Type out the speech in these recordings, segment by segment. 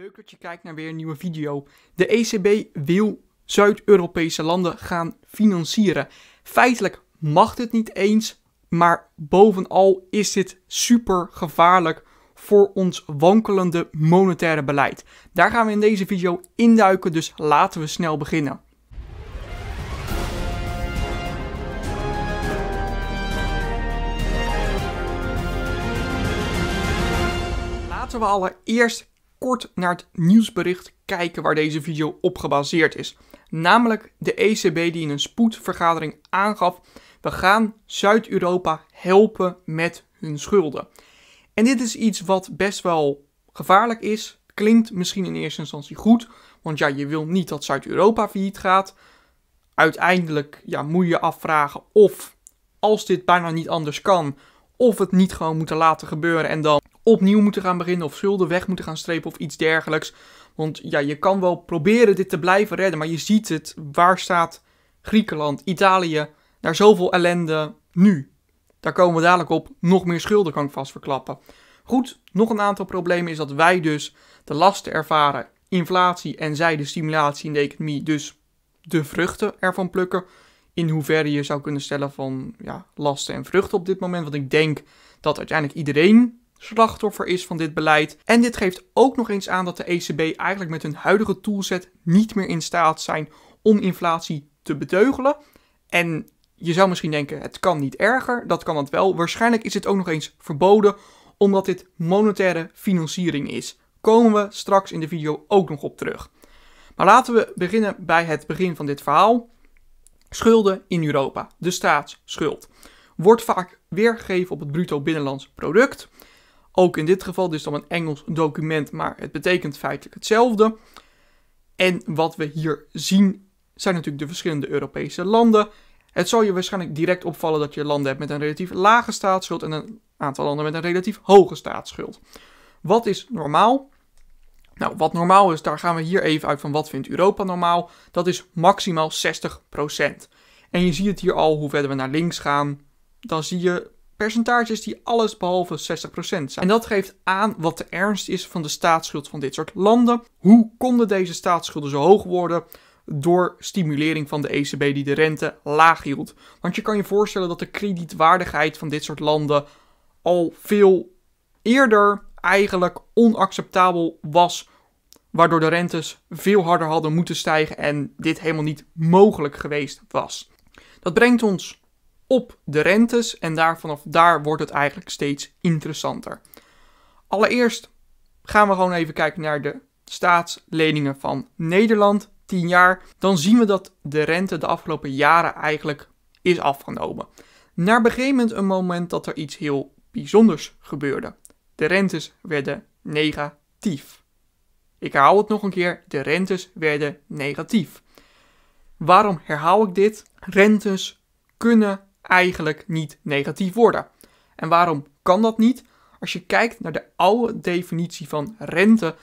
Leuk dat je kijkt naar weer een nieuwe video. De ECB wil Zuid-Europese landen gaan financieren. Feitelijk mag het niet eens, maar bovenal is dit super gevaarlijk voor ons wankelende monetaire beleid. Daar gaan we in deze video induiken, dus laten we snel beginnen. Laten we allereerst kort naar het nieuwsbericht kijken waar deze video op gebaseerd is. Namelijk de ECB die in een spoedvergadering aangaf: we gaan Zuid-Europa helpen met hun schulden. En dit is iets wat best wel gevaarlijk is. Klinkt misschien in eerste instantie goed, want ja, je wil niet dat Zuid-Europa failliet gaat. Uiteindelijk ja, moet je afvragen of, als dit bijna niet anders kan, of het niet gewoon moeten laten gebeuren en dan opnieuw moeten gaan beginnen of schulden weg moeten gaan strepen of iets dergelijks. Want ja, je kan wel proberen dit te blijven redden, maar je ziet het. Waar staat Griekenland, Italië, naar zoveel ellende nu? Daar komen we dadelijk op. Nog meer schulden kan ik vast verklappen. Goed, nog een aantal problemen is dat wij dus de lasten ervaren, inflatie en zij de stimulatie in de economie, dus de vruchten ervan plukken. In hoeverre je zou kunnen stellen van ja, lasten en vruchten op dit moment. Want ik denk dat uiteindelijk iedereen slachtoffer is van dit beleid. En dit geeft ook nog eens aan dat de ECB eigenlijk met hun huidige toolset niet meer in staat zijn om inflatie te beteugelen. En je zou misschien denken, het kan niet erger, dat kan het wel. Waarschijnlijk is het ook nog eens verboden, omdat dit monetaire financiering is. Komen we straks in de video ook nog op terug. Maar laten we beginnen bij het begin van dit verhaal. Schulden in Europa, de staatsschuld, wordt vaak weergegeven op het bruto binnenlands product. Ook in dit geval dus dan een Engels document, maar het betekent feitelijk hetzelfde. En wat we hier zien zijn natuurlijk de verschillende Europese landen. Het zal je waarschijnlijk direct opvallen dat je landen hebt met een relatief lage staatsschuld en een aantal landen met een relatief hoge staatsschuld. Wat is normaal? Nou, wat normaal is, daar gaan we hier even uit van wat vindt Europa normaal. Dat is maximaal 60%. En je ziet het hier al, hoe verder we naar links gaan, dan zie je percentages die alles behalve 60% zijn. En dat geeft aan wat de ernst is van de staatsschuld van dit soort landen. Hoe konden deze staatsschulden zo hoog worden? Door stimulering van de ECB die de rente laag hield. Want je kan je voorstellen dat de kredietwaardigheid van dit soort landen al veel eerder eigenlijk onacceptabel was. Waardoor de rentes veel harder hadden moeten stijgen en dit helemaal niet mogelijk geweest was. Dat brengt ons op de rentes en daar, vanaf daar wordt het eigenlijk steeds interessanter. Allereerst gaan we gewoon even kijken naar de staatsleningen van Nederland, 10 jaar. Dan zien we dat de rente de afgelopen jaren eigenlijk is afgenomen. Naar begreep een moment dat er iets heel bijzonders gebeurde. De rentes werden negatief. Ik herhaal het nog een keer, de rentes werden negatief. Waarom herhaal ik dit? Rentes kunnen eigenlijk niet negatief worden. En waarom kan dat niet? Als je kijkt naar de oude definitie van rente,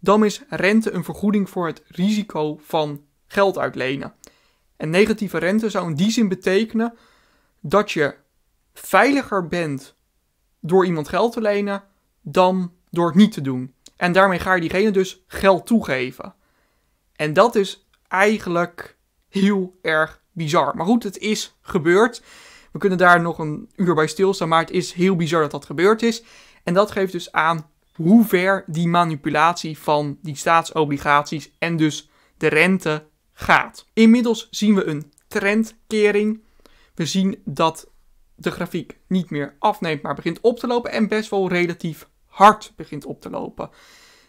dan is rente een vergoeding voor het risico van geld uitlenen. En negatieve rente zou in die zin betekenen dat je veiliger bent door iemand geld te lenen dan door het niet te doen. En daarmee ga je diegene dus geld toegeven. En dat is eigenlijk heel erg bizar. Maar goed, het is gebeurd. We kunnen daar nog een uur bij stilstaan, maar het is heel bizar dat dat gebeurd is. En dat geeft dus aan hoe ver die manipulatie van die staatsobligaties en dus de rente gaat. Inmiddels zien we een trendkering. We zien dat de grafiek niet meer afneemt, maar begint op te lopen en best wel relatief hard begint op te lopen.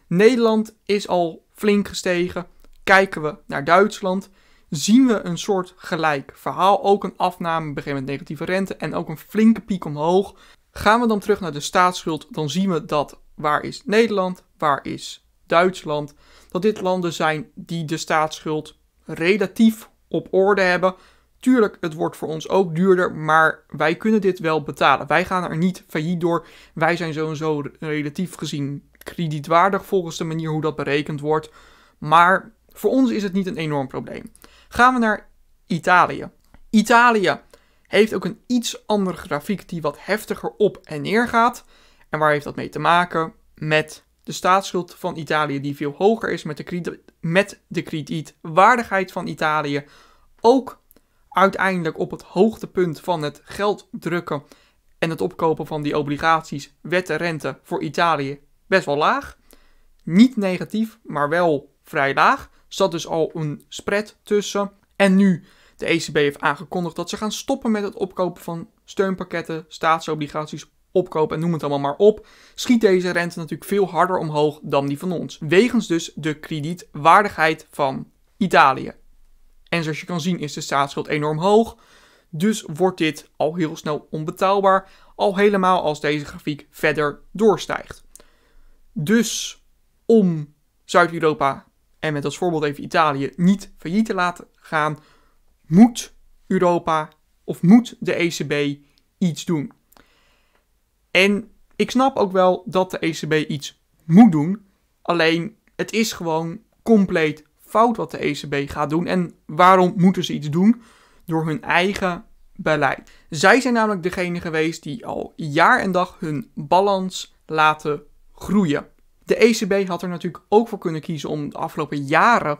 Nederland is al flink gestegen. Kijken we naar Duitsland, zien we een soort gelijk verhaal. Ook een afname, begin met negatieve rente en ook een flinke piek omhoog. Gaan we dan terug naar de staatsschuld, dan zien we dat waar is Nederland, waar is Duitsland, dat dit landen zijn die de staatsschuld relatief op orde hebben. Tuurlijk, het wordt voor ons ook duurder, maar wij kunnen dit wel betalen. Wij gaan er niet failliet door. Wij zijn zo en zo relatief gezien kredietwaardig volgens de manier hoe dat berekend wordt. Maar voor ons is het niet een enorm probleem. Gaan we naar Italië. Italië heeft ook een iets andere grafiek die wat heftiger op en neer gaat. En waar heeft dat mee te maken? Met de staatsschuld van Italië die veel hoger is met de, met de kredietwaardigheid van Italië. Ook uiteindelijk op het hoogtepunt van het geld drukken en het opkopen van die obligaties werd de rente voor Italië best wel laag. Niet negatief, maar wel vrij laag zat dus al een spread tussen. En nu de ECB heeft aangekondigd dat ze gaan stoppen met het opkopen van steunpakketten, staatsobligaties, opkopen en noem het allemaal maar op, schiet deze rente natuurlijk veel harder omhoog dan die van ons. Wegens dus de kredietwaardigheid van Italië. En zoals je kan zien is de staatsschuld enorm hoog. Dus wordt dit al heel snel onbetaalbaar, al helemaal als deze grafiek verder doorstijgt. Dus om Zuid-Europa en met als voorbeeld even Italië, niet failliet te laten gaan, moet Europa of moet de ECB iets doen. En ik snap ook wel dat de ECB iets moet doen, alleen het is gewoon compleet fout wat de ECB gaat doen. En waarom moeten ze iets doen? Door hun eigen beleid. Zij zijn namelijk degene geweest die al jaar en dag hun balans laten groeien. De ECB had er natuurlijk ook voor kunnen kiezen om de afgelopen jaren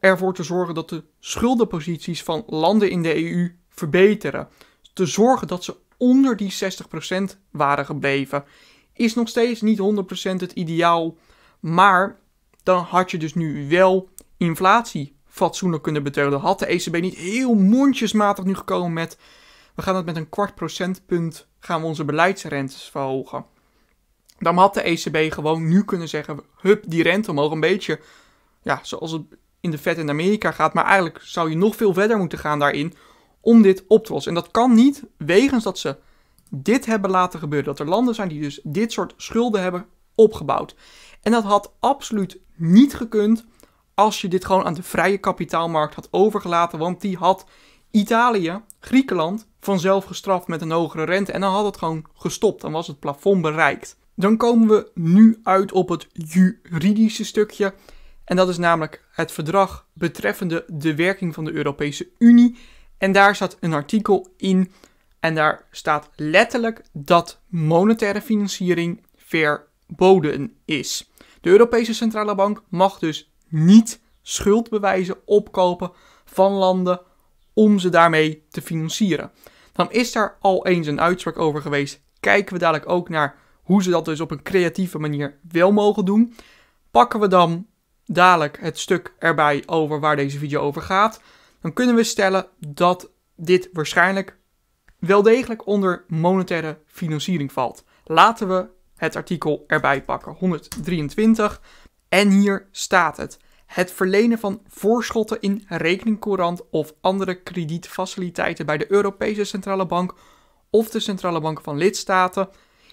ervoor te zorgen dat de schuldenposities van landen in de EU verbeteren. Te zorgen dat ze onder die 60% waren gebleven. Is nog steeds niet 100% het ideaal. Maar dan had je dus nu wel inflatie fatsoenlijk kunnen beteugelen. Had de ECB niet heel mondjesmatig nu gekomen met... we gaan het met een kwart procentpunt... gaan we onze beleidsrentes verhogen. Dan had de ECB gewoon nu kunnen zeggen: hup, die rente omhoog. Een beetje ja, zoals het in de vet in Amerika gaat. Maar eigenlijk zou je nog veel verder moeten gaan daarin om dit op te lossen. En dat kan niet wegens dat ze dit hebben laten gebeuren. Dat er landen zijn die dus dit soort schulden hebben opgebouwd. En dat had absoluut niet gekund als je dit gewoon aan de vrije kapitaalmarkt had overgelaten. Want die had Italië, Griekenland vanzelf gestraft met een hogere rente. En dan had het gewoon gestopt. Dan was het plafond bereikt. Dan komen we nu uit op het juridische stukje. En dat is namelijk het verdrag betreffende de werking van de Europese Unie. En daar staat een artikel in. En daar staat letterlijk dat monetaire financiering verboden is. De Europese Centrale Bank mag dus niet schuldbewijzen opkopen van landen om ze daarmee te financieren. Dan is daar al eens een uitspraak over geweest. Kijken we dadelijk ook naar hoe ze dat dus op een creatieve manier wel mogen doen. Pakken we dan dadelijk het stuk erbij over waar deze video over gaat. Dan kunnen we stellen dat dit waarschijnlijk wel degelijk onder monetaire financiering valt. Laten we het artikel erbij pakken, 123. En hier staat het. Het verlenen van voorschotten in rekeningcourant of andere kredietfaciliteiten bij de Europese Centrale Bank of de Centrale Banken van lidstaten.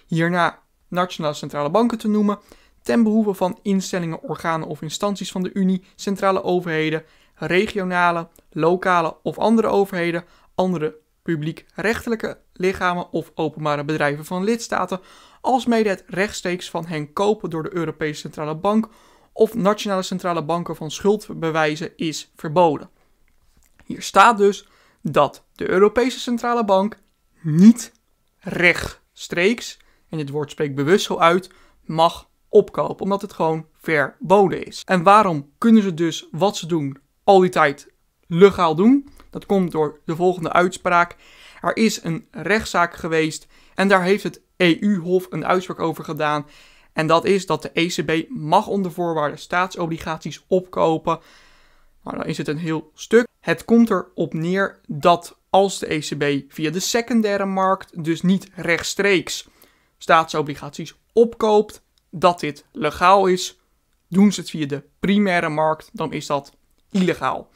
Hierna nationale centrale banken te noemen, ten behoeve van instellingen, organen of instanties van de Unie, centrale overheden, regionale, lokale of andere overheden, andere publiek-rechtelijke lichamen of openbare bedrijven van lidstaten, alsmede het rechtstreeks van hen kopen door de Europese Centrale Bank of nationale centrale banken van schuldbewijzen is verboden. Hier staat dus dat de Europese Centrale Bank niet rechtstreeks en dit woord spreekt bewust zo uit, mag opkopen, omdat het gewoon verboden is. En waarom kunnen ze dus wat ze doen al die tijd legaal doen? Dat komt door de volgende uitspraak. Er is een rechtszaak geweest en daar heeft het EU-hof een uitspraak over gedaan. En dat is dat de ECB mag onder voorwaarden staatsobligaties opkopen. Maar dan is het een heel stuk. Het komt erop neer dat als de ECB via de secundaire markt, dus niet rechtstreeks staatsobligaties opkoopt, dat dit legaal is. Doen ze het via de primaire markt, dan is dat illegaal.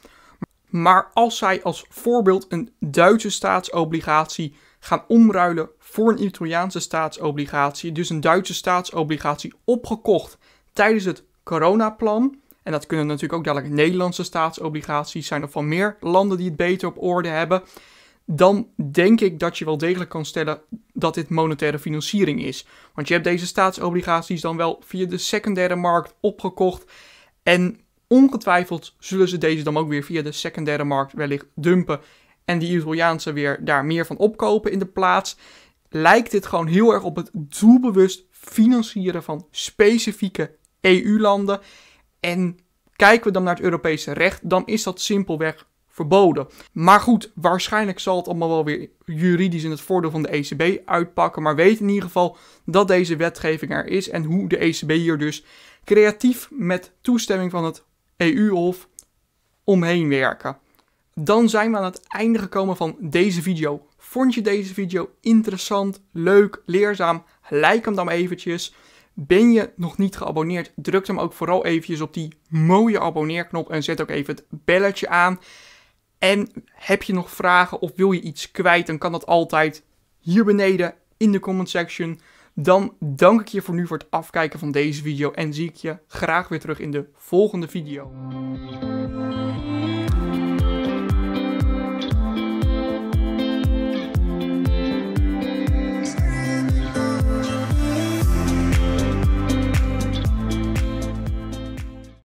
Maar als zij als voorbeeld een Duitse staatsobligatie gaan omruilen voor een Italiaanse staatsobligatie, dus een Duitse staatsobligatie opgekocht tijdens het coronaplan, en dat kunnen natuurlijk ook dadelijk Nederlandse staatsobligaties zijn of van meer landen die het beter op orde hebben, dan denk ik dat je wel degelijk kan stellen dat dit monetaire financiering is. Want je hebt deze staatsobligaties dan wel via de secundaire markt opgekocht. En ongetwijfeld zullen ze deze dan ook weer via de secundaire markt wellicht dumpen. En die Italiaanse weer daar meer van opkopen in de plaats. Lijkt dit gewoon heel erg op het doelbewust financieren van specifieke EU-landen. En kijken we dan naar het Europese recht, dan is dat simpelweg verboden. Maar goed, waarschijnlijk zal het allemaal wel weer juridisch in het voordeel van de ECB uitpakken. Maar weet in ieder geval dat deze wetgeving er is en hoe de ECB hier dus creatief met toestemming van het EU-Hof omheen werken. Dan zijn we aan het einde gekomen van deze video. Vond je deze video interessant, leuk, leerzaam? Like hem dan eventjes. Ben je nog niet geabonneerd? Druk hem ook vooral eventjes op die mooie abonneerknop en zet ook even het belletje aan. En heb je nog vragen of wil je iets kwijt, dan kan dat altijd hier beneden in de comment section. Dan dank ik je voor nu voor het afkijken van deze video en zie ik je graag weer terug in de volgende video.